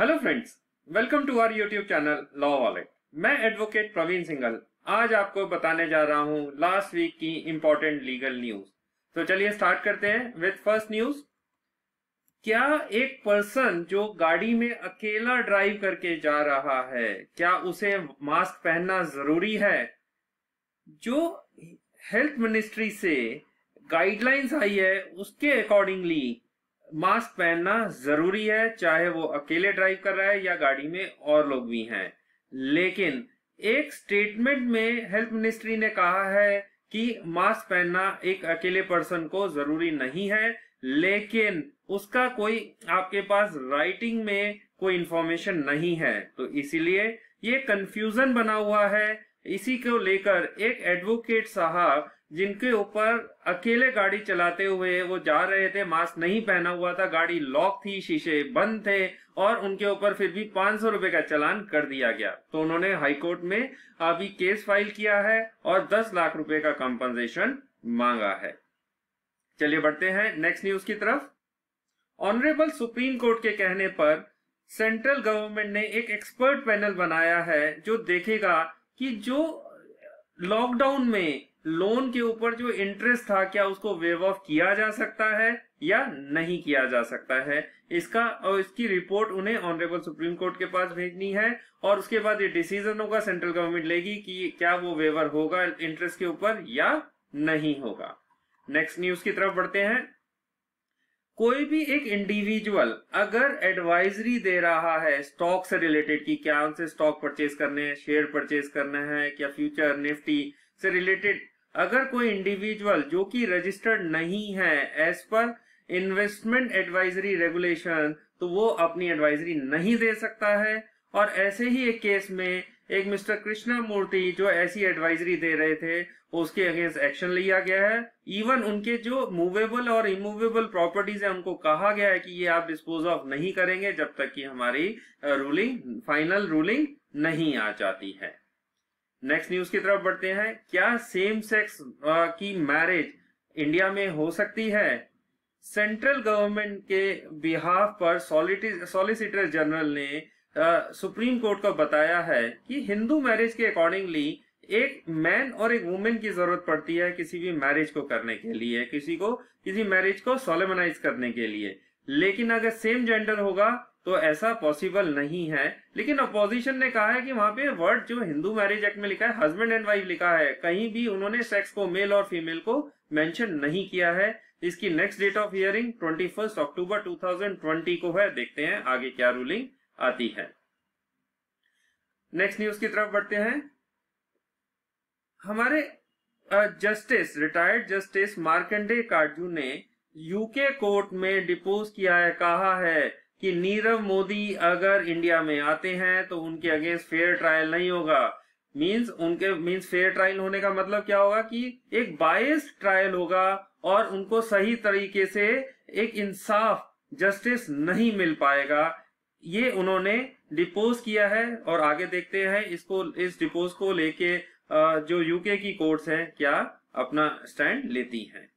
Hello friends welcome to our YouTube channel law wallet मैं advocate Praveen Singhal आज आपको बताने जा रहा हूं लास्ट वीक की इम्पोर्टेंट लीगल न्यूज तो चलिए स्टार्ट करते हैं विद फर्स्ट न्यूज क्या एक पर्सन जो गाड़ी में अकेला ड्राइव करके जा रहा है क्या उसे मास्क पहनना जरूरी है जो हेल्थ मिनिस्ट्री से गाइडलाइंस आई है उसके अकॉर्डिंगली मास्क पहनना जरूरी है चाहे वो अकेले ड्राइव कर रहा है या गाड़ी में और लोग भी हैं लेकिन एक स्टेटमेंट में हेल्थ मिनिस्ट्री ने कहा है कि मास्क पहनना एक अकेले पर्सन को जरूरी नहीं है लेकिन उसका कोई आपके पास राइटिंग में कोई इंफॉर्मेशन नहीं है तो इसीलिए ये कंफ्यूजन बना हुआ है इसी को लेकर एक एडवोकेट साहब जिनके ऊपर अकेले गाड़ी चलाते हुए वो जा रहे थे मास्क नहीं पहना हुआ था गाड़ी लॉक थी शीशे बंद थे और उनके ऊपर फिर भी पांच सौ का चलान कर दिया गया तो उन्होंने हाईकोर्ट में अभी केस फाइल किया है और दस लाख रुपए का कंपनसेशन मांगा है चलिए बढ़ते हैं नेक्स्ट न्यूज की तरफ ऑनरेबल सुप्रीम कोर्ट के कहने पर सेंट्रल गवर्नमेंट ने एक एक्सपर्ट पैनल बनाया है जो देखेगा कि जो लॉकडाउन में लोन के ऊपर जो इंटरेस्ट था क्या उसको वेव ऑफ किया जा सकता है या नहीं किया जा सकता है इसका और इसकी रिपोर्ट उन्हें ऑनरेबल सुप्रीम कोर्ट के पास भेजनी है और उसके बाद ये डिसीजन होगा सेंट्रल गवर्नमेंट लेगी कि क्या वो वेवर होगा इंटरेस्ट के ऊपर या नहीं होगा नेक्स्ट न्यूज की तरफ बढ़ते हैं कोई भी एक इंडिविजुअल अगर एडवाइजरी दे रहा है स्टॉक से रिलेटेड कि क्या उनसे स्टॉक परचेज करने हैं शेयर परचेज करना है क्या फ्यूचर निफ्टी से रिलेटेड अगर कोई इंडिविजुअल जो कि रजिस्टर्ड नहीं है as per investment advisory regulation तो वो अपनी एडवाइजरी नहीं दे सकता है और ऐसे ही एक केस में एक मिस्टर कृष्णा मूर्ति जो ऐसी एडवाइजरी दे रहे थे उसके अगेंस्ट एक्शन लिया गया है इवन उनके जो मूवेबल और इमूवेबल प्रॉपर्टीज है उनको कहा गया है कि ये आप डिस्पोज ऑफ नहीं करेंगे जब तक कि हमारी रूलिंग फाइनल रूलिंग नहीं आ जाती है नेक्स्ट न्यूज की तरफ बढ़ते हैं क्या सेम सेक्स की मैरिज इंडिया में हो सकती है सेंट्रल गवर्नमेंट के बिहाफ पर सॉलिसिटर जनरल ने आ, सुप्रीम कोर्ट को बताया है कि हिंदू मैरिज के अकॉर्डिंगली एक मैन और एक वुमेन की जरूरत पड़ती है किसी भी मैरिज को करने के लिए किसी को किसी मैरिज को सोलेमनाइज करने के लिए लेकिन अगर सेम जेंडर होगा तो ऐसा पॉसिबल नहीं है लेकिन अपोजिशन ने कहा है कि वहां पे वर्ड जो हिंदू मैरिज एक्ट में लिखा है हस्बैंड एंड वाइफ लिखा है कहीं भी उन्होंने सेक्स को मेल और फीमेल को मेंशन नहीं किया है इसकी नेक्स्ट डेट ऑफ हियरिंग 21 अक्टूबर 2020 को है देखते हैं आगे क्या रूलिंग आती है नेक्स्ट न्यूज की तरफ बढ़ते हैं हमारे justice retired justice Markandey Katju ने यूके कोर्ट में डिपोज किया है कहा है कि नीरव मोदी अगर इंडिया में आते हैं तो उनके अगेंस्ट फेयर ट्रायल नहीं होगा मींस उनके मींस फेयर ट्रायल होने का मतलब क्या होगा कि एक बायस ट्रायल होगा और उनको सही तरीके से एक इंसाफ जस्टिस नहीं मिल पाएगा ये उन्होंने डिपोज किया है और आगे देखते हैं इसको इस डिपोज को लेके जो यूके की कोर्ट्स हैं क्या अपना स्टैंड लेती हैं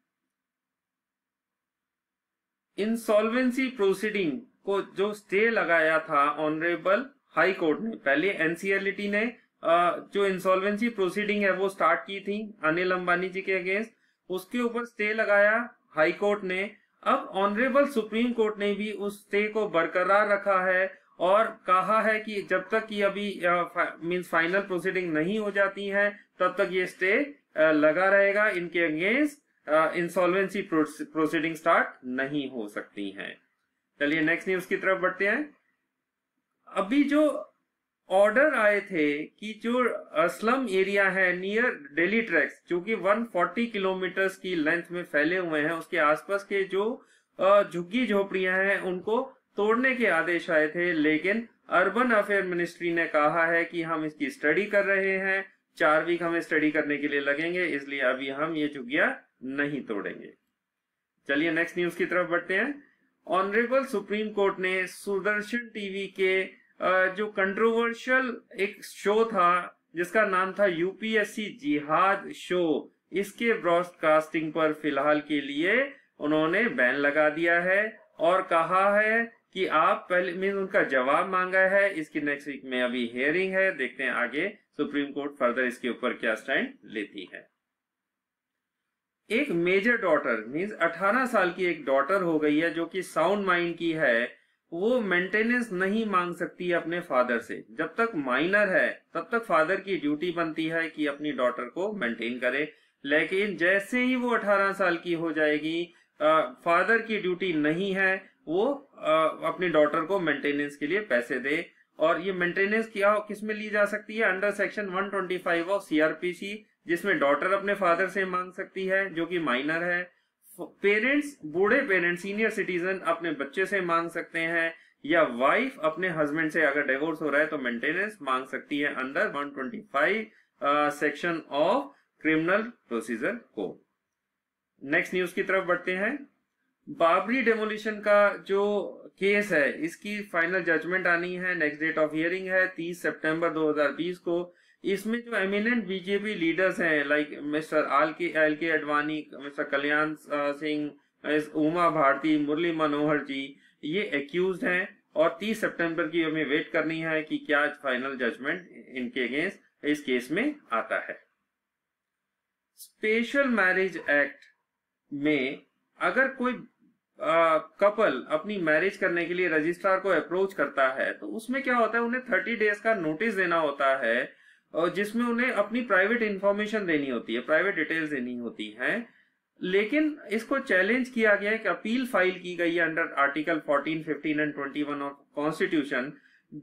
इंसॉल्वेंसी प्रोसीडिंग को जो स्टे लगाया था ऑनरेबल हाई कोर्ट ने पहले एनसीएलटी e ने जो इंसॉल्वेंसी प्रोसीडिंग है वो स्टार्ट की थी अनिल अंबानी जी के अगेंस्ट उसके ऊपर स्टे लगाया हाई कोर्ट ने अब ऑनरेबल सुप्रीम कोर्ट ने भी उस स्टे को बरकरार रखा है और कहा है कि जब तक ये अभी मीन्स फाइनल प्रोसीडिंग नहीं हो जाती है तब तक ये स्टे लगा रहेगा इनके अगेंस्ट इंसॉल्वेंसी प्रोसीडिंग स्टार्ट नहीं हो सकती है चलिए नेक्स्ट न्यूज की तरफ बढ़ते हैं अभी जो ऑर्डर आए थे कि जो स्लम एरिया है नियर डेली ट्रैक्स जो कि 140 किलोमीटर की लेंथ में फैले हुए हैं उसके आसपास के जो झुग्गी झोपड़ियां हैं उनको तोड़ने के आदेश आए थे लेकिन अर्बन अफेयर मिनिस्ट्री ने कहा है कि हम इसकी स्टडी कर रहे हैं चार वीक हमें स्टडी करने के लिए लगेंगे इसलिए अभी हम ये झुग्गिया नहीं तोड़ेंगे चलिए नेक्स्ट न्यूज की तरफ बढ़ते हैं ऑनरेबल सुप्रीम कोर्ट ने सुदर्शन टीवी के जो कंट्रोवर्शियल एक शो था जिसका नाम था यूपीएससी जिहाद शो इसके ब्रॉडकास्टिंग पर फिलहाल के लिए उन्होंने बैन लगा दिया है और कहा है कि आप पहले मीन उनका जवाब मांगा है इसकी नेक्स्ट वीक में अभी हेयरिंग है देखते हैं आगे सुप्रीम कोर्ट फर्दर इसके ऊपर क्या स्टैंड लेती है एक मेजर डॉटर मीन्स 18 साल की एक डॉटर हो गई है जो कि साउंड माइंड की है वो मेंटेनेंस नहीं मांग सकती है अपने फादर से जब तक माइनर है तब तक फादर की ड्यूटी बनती है कि अपनी डॉटर को मेंटेन करे लेकिन जैसे ही वो 18 साल की हो जाएगी आ, फादर की ड्यूटी नहीं है वो आ, अपनी डॉटर को मेंटेनेंस के लिए पैसे दे और ये मेंटेनेंस क्या किसमें ली जा सकती है अंडर सेक्शन 125 ऑफ सीआरपीसी जिसमें डॉटर अपने फादर से मांग सकती है जो कि माइनर है पेरेंट्स बूढ़े पेरेंट्स सीनियर सिटीजन अपने बच्चे से मांग सकते हैं या वाइफ अपने हस्बैंड से अगर डिवोर्स हो रहा है तो मेंटेनेंस मांग सकती है under 125 section of criminal procedure code next news की तरफ बढ़ते हैं बाबरी डेमोलिशन का जो केस है इसकी फाइनल जजमेंट आनी है नेक्स्ट डेट ऑफ हियरिंग है 30 सितंबर 2020 को इसमें जो एमिनेंट बीजेपी लीडर्स हैं लाइक मिस्टर आल के L K Advani mister Kalyan Singh Uma Bharti Murli Manohar ji ये एक्यूज हैं और 30 सितंबर की हमें वेट करनी है कि क्या फाइनल जजमेंट इनके अगेंस्ट इस केस में आता है स्पेशल मैरिज एक्ट में अगर कोई आ, uh, कपल अपनी मैरिज करने के लिए रजिस्ट्रार को अप्रोच करता है तो उसमें क्या होता है उन्हें थर्टी डेज का नोटिस देना होता है जिसमें उन्हें अपनी प्राइवेट इंफॉर्मेशन देनी होती है प्राइवेट डिटेल्स देनी होती है लेकिन इसको चैलेंज किया गया है अपील फाइल की गई है under article 14, 15 and 21 of constitution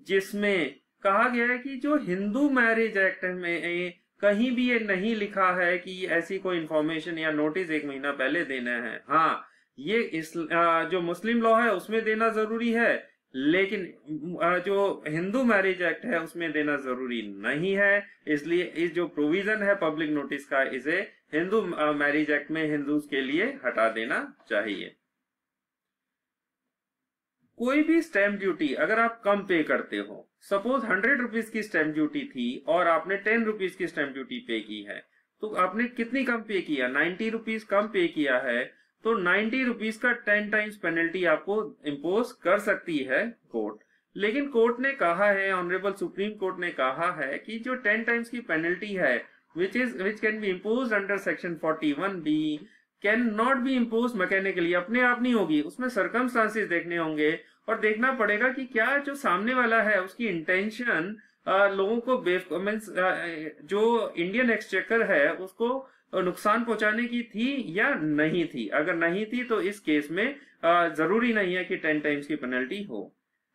जिसमें कहा गया है कि जो हिंदू मैरिज एक्ट में कहीं भी ये नहीं लिखा है कि ऐसी कोई इंफॉर्मेशन या नोटिस एक महीना पहले देना है हाँ ये इस, जो मुस्लिम लॉ है उसमें देना जरूरी है लेकिन जो हिंदू मैरिज एक्ट है उसमें देना जरूरी नहीं है इसलिए इस जो प्रोविजन है पब्लिक नोटिस का इसे हिंदू मैरिज एक्ट में हिंदू के लिए हटा देना चाहिए कोई भी स्टैम्प ड्यूटी अगर आप कम पे करते हो सपोज हंड्रेड रुपीज की स्टैंप ड्यूटी थी और आपने टेन रुपीज की स्टैंप ड्यूटी पे की है तो आपने कितनी कम पे किया नाइन्टी रुपीज कम पे किया है तो नाइन्टी रुपीज का टेन टाइम्स पेनल्टी आपको इम्पोज कर सकती है कोर्ट लेकिन कोर्ट ने कहा है ऑनरेबल सुप्रीम कोर्ट ने कहा है कि जो टेन टाइम्स की पेनल्टी है which can be impose under section forty one B can not be impose mechanically अपने आप नहीं होगी उसमें सरकम देखने होंगे और देखना पड़ेगा कि क्या जो सामने वाला है उसकी इंटेंशन लोगों को बेव मीन्स जो इंडियन एक्सचेकर है उसको नुकसान पहुंचाने की थी या नहीं थी अगर नहीं थी तो इस केस में जरूरी नहीं है कि टेन टाइम्स की पेनल्टी हो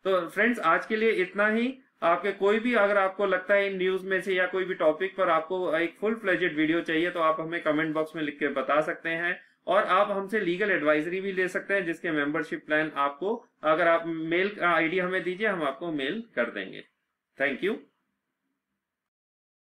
तो फ्रेंड्स आज के लिए इतना ही आपके कोई भी अगर आपको लगता है इन न्यूज में से या कोई भी टॉपिक पर आपको एक फुल फ्लेजेड वीडियो चाहिए तो आप हमें कमेंट बॉक्स में लिख के बता सकते हैं और आप हमसे लीगल एडवाइजरी भी ले सकते हैं जिसके मेंबरशिप प्लान आपको अगर आप मेल आईडी हमें दीजिए हम आपको मेल कर देंगे Thank you.